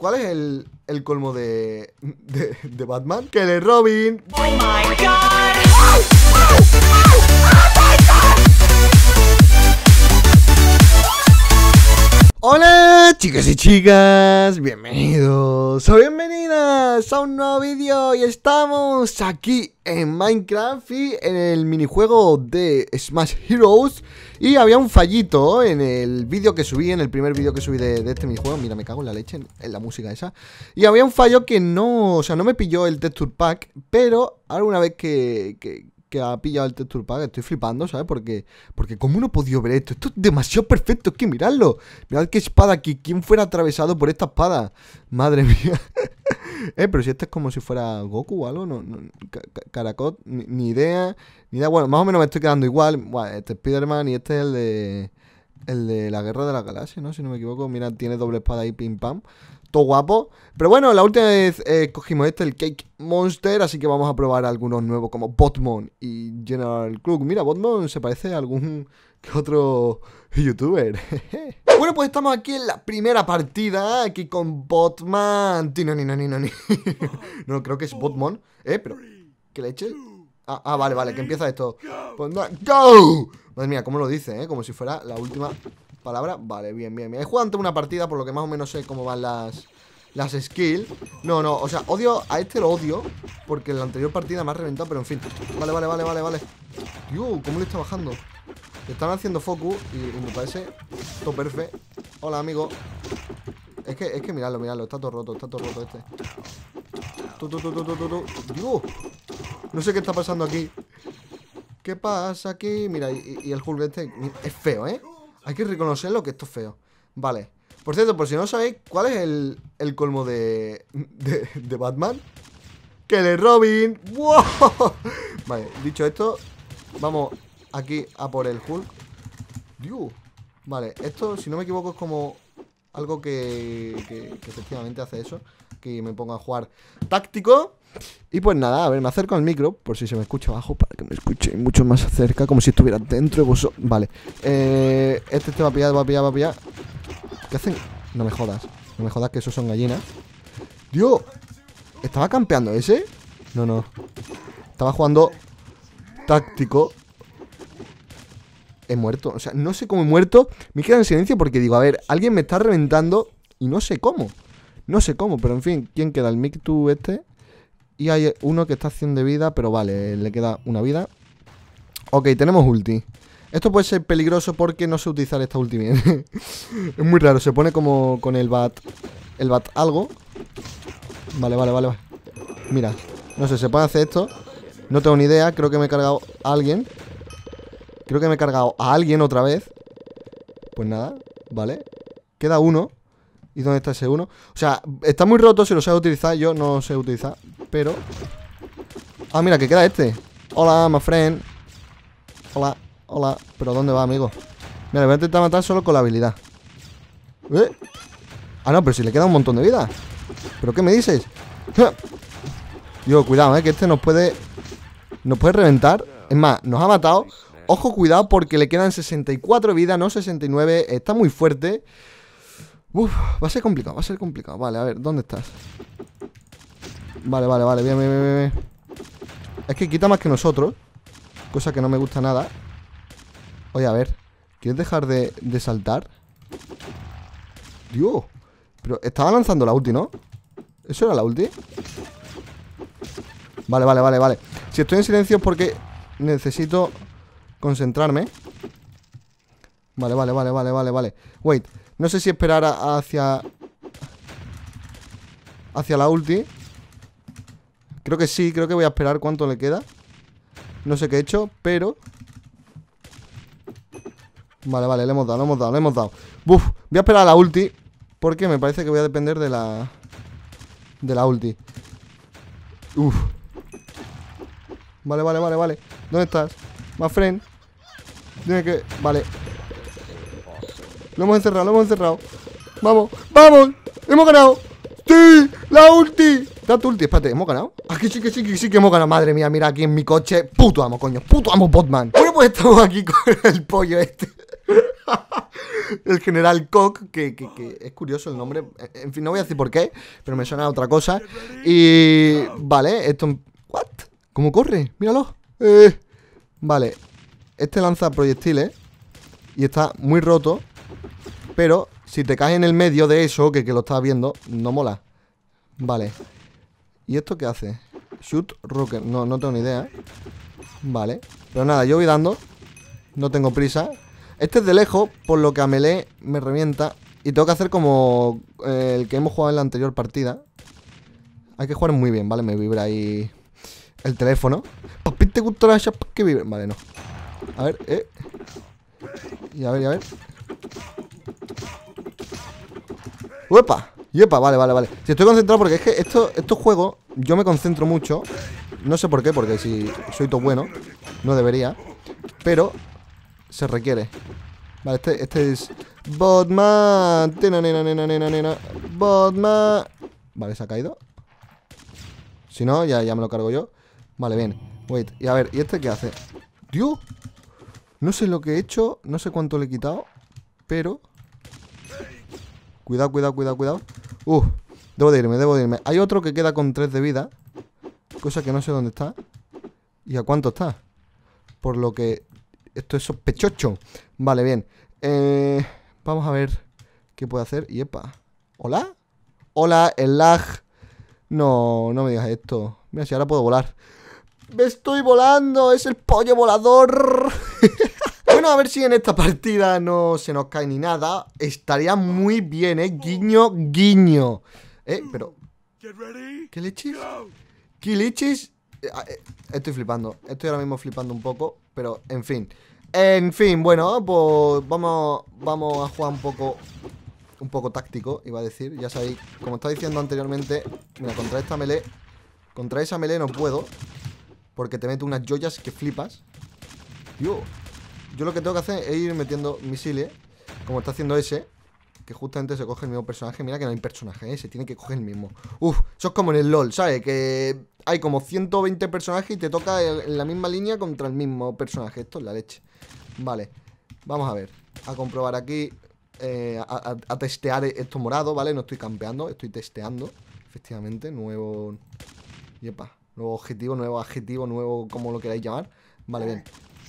¿Cuál es el, el colmo de, de, Batman? Que le Robin. Oh Chicas y chicas, bienvenidos o bienvenidas a un nuevo vídeo y estamos aquí en Minecraft y en el minijuego de Smash Heroes y había un fallito en el vídeo que subí, en el primer vídeo que subí de, este minijuego, mira me cago en la leche, en, la música esa y había un fallo que no, o sea no me pilló el texture pack, pero alguna vez que que ha pillado el texture pack. Estoy flipando, ¿sabes? Porque, porque ¿cómo uno podía ver esto? Esto es demasiado perfecto, es que miradlo. Mirad qué espada aquí. ¿Quién fuera atravesado por esta espada? Madre mía. eh, pero si este es como si fuera Goku o algo, no, no Caracot, ni, idea, ni idea. Bueno, más o menos me estoy quedando igual. bueno, este es Spider-Man y este es el de... El de la guerra de la galaxia, ¿no? Si no me equivoco, mira, tiene doble espada ahí, pim pam todo guapo. Pero bueno, la última vez eh, cogimos este, el Cake Monster, así que vamos a probar algunos nuevos como Botmon y General club Mira, Botmon se parece a algún que otro youtuber. bueno, pues estamos aquí en la primera partida, aquí con Botman. no, no, creo que es Botmon. Eh, pero... ¿Qué le Ah, ah, vale, vale, que empieza esto. Pues Madre mía, cómo lo dice, ¿eh? Como si fuera la última Palabra, vale, bien, bien, bien He jugado antes una partida, por lo que más o menos sé cómo van las, las skills No, no, o sea, odio, a este lo odio Porque en la anterior partida me ha reventado, pero en fin Vale, vale, vale, vale, vale yo ¿cómo le está bajando? están haciendo focus y, me parece todo perfecto Hola, amigo Es que, es que miradlo, miradlo, está todo roto, está todo roto este Tú, No sé qué está pasando aquí ¿Qué pasa aquí? Mira, y, y el Hulk este Es feo, ¿eh? Hay que reconocerlo que esto es feo. Vale. Por cierto, por si no sabéis, ¿cuál es el, colmo de, de, Batman? ¡Que le Robin! ¡Wow! Vale, dicho esto, vamos aquí a por el Hulk. ¡Dios! Vale, esto, si no me equivoco, es como algo que, efectivamente hace eso. Que me ponga a jugar táctico. Y pues nada, a ver, me acerco al micro, por si se me escucha abajo, para que me escuche mucho más cerca, como si estuviera dentro de vosotros. Vale, eh, este va a pillar, va a pillar, va a pillar. ¿Qué hacen? No me jodas, no me jodas que esos son gallinas. ¡Dios! ¿Estaba campeando ese? No, no. Estaba jugando táctico. He muerto, o sea, no sé cómo he muerto. Me queda en silencio porque digo, a ver, alguien me está reventando y no sé cómo. No sé cómo, pero en fin, ¿quién queda? ¿El Mictu este? Y hay uno que está haciendo de vida, pero vale, le queda una vida. Ok, tenemos ulti. Esto puede ser peligroso porque no sé utilizar esta ulti bien. es muy raro, se pone como con el bat... El bat algo. Vale, vale, vale, vale. Mira, no sé, se puede hacer esto. No tengo ni idea, creo que me he cargado a alguien. Creo que me he cargado a alguien otra vez. Pues nada, vale. Queda uno. ¿Y dónde está ese uno? O sea, está muy roto si lo sabes utilizar. Yo no lo sé utilizar, pero... Ah, mira, que queda este. Hola, my friend. Hola, hola. ¿Pero dónde va, amigo? Mira, le voy a intentar matar solo con la habilidad. ¿Eh? Ah, no, pero si le queda un montón de vida. ¿Pero qué me dices? Digo, cuidado, eh, que este nos puede... Nos puede reventar. Es más, nos ha matado. Ojo, cuidado, porque le quedan 64 vidas, no 69. Está muy fuerte. Uf, va a ser complicado, va a ser complicado. Vale, a ver, ¿dónde estás? Vale, vale, vale, bien, bien, bien, bien. Es que quita más que nosotros. Cosa que no me gusta nada. Oye, a ver. ¿Quieres dejar de, de saltar? Dios. Pero estaba lanzando la ulti, ¿no? ¿Eso era la ulti? Vale, vale, vale, vale. Si estoy en silencio es porque necesito concentrarme. Vale, vale, vale, vale, vale, vale. Wait. No sé si esperar hacia... Hacia la ulti. Creo que sí, creo que voy a esperar cuánto le queda. No sé qué he hecho, pero... Vale, vale, le hemos dado, le hemos dado, le hemos dado. Buf, voy a esperar a la ulti. Porque me parece que voy a depender de la... De la ulti. Uf. Vale, vale, vale, vale. ¿Dónde estás? My friend. Tiene que... Vale, lo hemos encerrado, lo hemos encerrado. Vamos, vamos. Hemos ganado. ¡Sí! ¡La ulti! Da tu ulti, espérate, ¿hemos ganado? Aquí ah, sí que sí que sí que hemos ganado. Madre mía, mira aquí en mi coche. Puto amo, coño. Puto amo, Botman. Bueno, pues estamos aquí con el pollo este. el general Koch, que, que, que, es curioso el nombre. En fin, no voy a decir por qué, pero me suena a otra cosa. Y. Vale, esto. ¿What? ¿Cómo corre? Míralo. Eh, vale. Este lanza proyectiles. Y está muy roto. Pero si te caes en el medio de eso, que, que lo estás viendo, no mola. Vale. ¿Y esto qué hace? Shoot Rocket. No, no tengo ni idea. ¿eh? Vale. Pero nada, yo voy dando. No tengo prisa. Este es de lejos, por lo que a melee me revienta. Y tengo que hacer como eh, el que hemos jugado en la anterior partida. Hay que jugar muy bien, ¿vale? Me vibra ahí el teléfono. te gusta que vibra. Vale, no. A ver, eh. Y a ver, y a ver. ¡Uepa! ¡Yepa! Vale, vale, vale. Si estoy concentrado porque es que esto, estos juegos yo me concentro mucho. No sé por qué, porque si soy todo bueno, no debería. Pero se requiere. Vale, este, este es... Botman. Botman. Vale, se ha caído. Si no, ya, ya me lo cargo yo. Vale, bien. Wait. Y a ver, ¿y este qué hace? ¡Dios! No sé lo que he hecho, no sé cuánto le he quitado, pero... Cuidado, cuidado, cuidado, cuidado. Uh, debo de irme, debo de irme. Hay otro que queda con 3 de vida. Cosa que no sé dónde está. ¿Y a cuánto está? Por lo que... Esto es sospechocho Vale, bien. Eh, vamos a ver qué puedo hacer. Y epa. ¿Hola? Hola, el lag. No, no me digas esto. Mira, si ahora puedo volar. ¡Me estoy volando! ¡Es el pollo volador! Bueno, a ver si en esta partida no se nos cae ni nada. Estaría muy bien, ¿eh? Guiño, guiño. Eh, pero... ¿Qué leches? ¿Qué eh, ah, eh, Estoy flipando. Estoy ahora mismo flipando un poco, pero en fin. En fin, bueno, pues vamos, vamos a jugar un poco un poco táctico, iba a decir. Ya sabéis, como estaba diciendo anteriormente, mira, contra esta melee, contra esa melee no puedo, porque te mete unas joyas que flipas. Tío, yo lo que tengo que hacer es ir metiendo misiles, como está haciendo ese, que justamente se coge el mismo personaje. Mira que no hay personaje, ¿eh? se tiene que coger el mismo. Uf, eso es como en el LOL, ¿sabes? Que hay como 120 personajes y te toca en la misma línea contra el mismo personaje. Esto es la leche. Vale, vamos a ver. A comprobar aquí, eh, a, testear estos morado, ¿vale? No estoy campeando, estoy testeando. Efectivamente, nuevo... Yepa, nuevo objetivo, nuevo adjetivo, nuevo como lo queráis llamar. Vale, bien.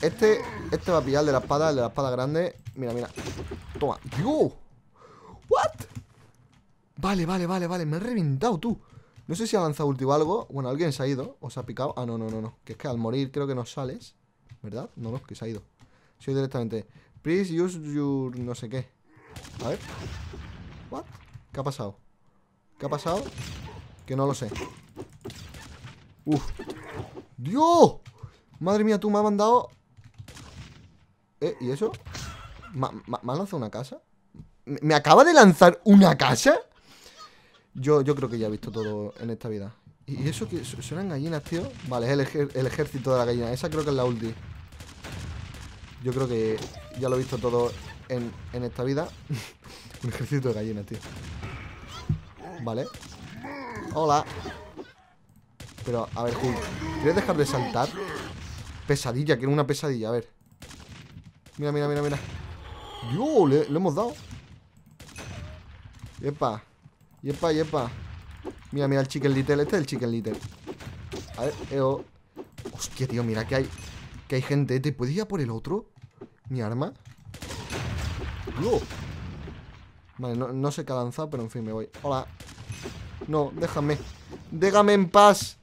Este, este va a pillar el de la espada, el de la espada grande. Mira, mira. Toma. ¡Dios! ¿What? Vale, vale, vale, vale. Me he reventado, tú. No sé si ha lanzado último algo. Bueno, alguien se ha ido. O se ha picado. Ah, no, no, no, no. Que es que al morir creo que no sales. ¿Verdad? No, no, que se ha ido. Soy directamente. Please use your no sé qué. A ver. ¿What? ¿Qué ha pasado? ¿Qué ha pasado? Que no lo sé. Uf. ¡Dios! Madre mía, tú me has mandado eh, ¿Y eso? ¿Me ha lanzado una casa? ¿Me acaba de lanzar una casa? Yo, yo creo que ya he visto todo en esta vida. ¿Y eso que suenan gallinas, tío? Vale, es el, ejército de la gallina. Esa creo que es la ulti. Yo creo que ya lo he visto todo en, esta vida. Un ejército de gallinas, tío. Vale. Hola. Pero, a ver, Hulk. ¿Quieres dejar de saltar? Pesadilla, que quiero una pesadilla, a ver. Mira, mira, mira, mira. Dios, le, hemos dado. Yepa. Yepa, yepa. Mira, mira el chicken little. Este es el chicken little. A ver, eo. Eh, oh. Hostia, tío, mira que hay. Que hay gente. ¿Te puedes ir a por el otro? Mi arma. No. Vale, no, sé qué ha lanzado, pero en fin, me voy. Hola. No, déjame. Déjame en paz.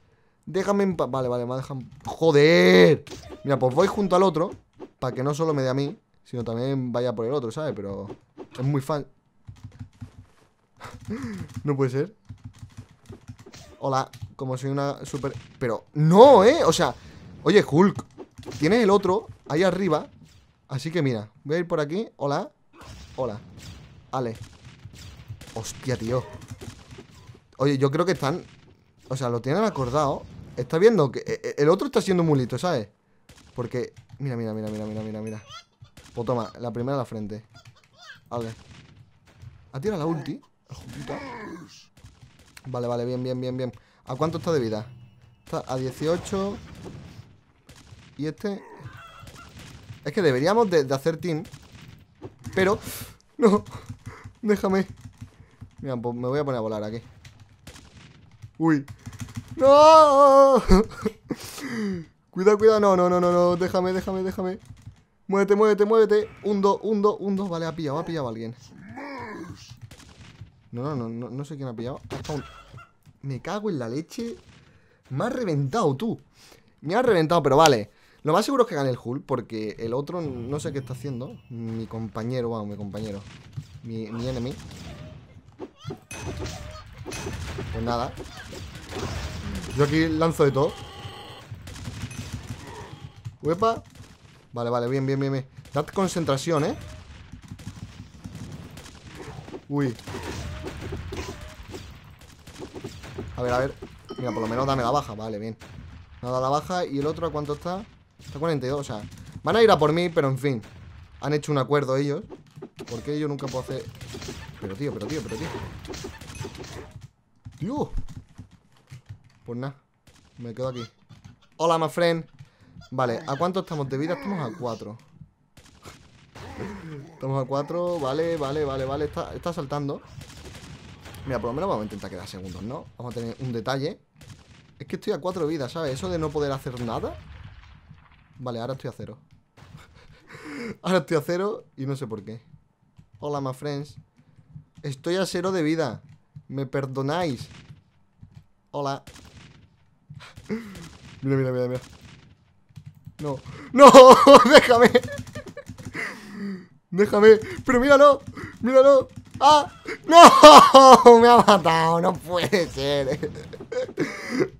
Déjame en paz. Vale, vale, me dejado ¡Joder! Mira, pues voy junto al otro para que no solo me dé a mí, sino también vaya por el otro, ¿sabes? Pero es muy fan. no puede ser. Hola, como soy una super... Pero no, ¿eh? O sea, oye, Hulk, tienes el otro ahí arriba. Así que mira, voy a ir por aquí. Hola, hola. Ale. Hostia, tío. Oye, yo creo que están... O sea, lo tienen acordado. Está viendo que eh, eh, el otro está siendo muy listo, ¿sabes? Porque, mira, mira, mira, mira, mira, mira, mira. Pues toma, la primera a la frente. Vale. ¿Ha tirado la ulti? Vale, vale, bien, bien, bien, bien. ¿A cuánto está de vida? Está a 18. Y este... Es que deberíamos de, hacer team. Pero... No. Déjame. Mira, pues me voy a poner a volar aquí. Uy. No. Cuidado, cuidado, no, no, no, no, déjame, déjame, déjame Muévete, muévete, muévete Un, dos, un, dos, un, dos, vale, ha pillado, ha pillado a alguien No, no, no, no, sé quién ha pillado Me cago en la leche Me ha reventado, tú Me ha reventado, pero vale Lo más seguro es que gane el Hulk, porque el otro No sé qué está haciendo, mi compañero Wow, mi compañero, mi, mi enemigo Pues nada Yo aquí lanzo de todo ¡Uepa! Vale, vale, bien, bien, bien, bien. Dad concentración, ¿eh? Uy. A ver, a ver. Mira, por lo menos dame la baja. Vale, bien. Nada la baja. ¿Y el otro a cuánto está? Está 42. O sea, van a ir a por mí, pero en fin. Han hecho un acuerdo ellos. Porque yo nunca puedo hacer... Pero tío, pero tío, pero tío. Tío. Pues nada. Me quedo aquí. Hola, my friend. Vale, ¿a cuánto estamos de vida? Estamos a 4. Estamos a 4, vale, vale, vale, vale. Está, saltando. Mira, por lo menos vamos a intentar quedar segundos, ¿no? Vamos a tener un detalle. Es que estoy a cuatro vidas, ¿sabes? Eso de no poder hacer nada. Vale, ahora estoy a cero. ahora estoy a cero y no sé por qué. Hola, my friends. Estoy a cero de vida. ¿Me perdonáis? Hola. mira, mira, mira, mira. No. ¡No! ¡Déjame! ¡Déjame! ¡Pero míralo! ¡Míralo! ¡Ah! ¡No! ¡Me ha matado! ¡No puede ser!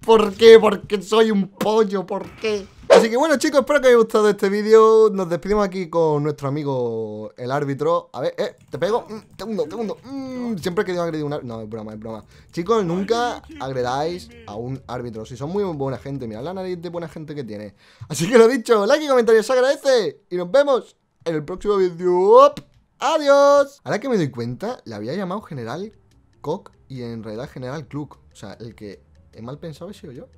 ¿Por qué? ¿Por qué soy un pollo? ¿Por qué? Así que bueno chicos, espero que os haya gustado este vídeo Nos despedimos aquí con nuestro amigo El árbitro, a ver, eh, te pego mm, Segundo, segundo, mm, Siempre he querido agredir un árbitro, no, es broma, es broma Chicos, nunca agredáis a un árbitro Si son muy buena gente, mirad la nariz de buena gente que tiene Así que lo dicho, like y comentario se agradece Y nos vemos en el próximo vídeo ¡Adiós! Ahora que me doy cuenta, le había llamado General Cock y en realidad General Cluck O sea, el que he mal pensado he sido yo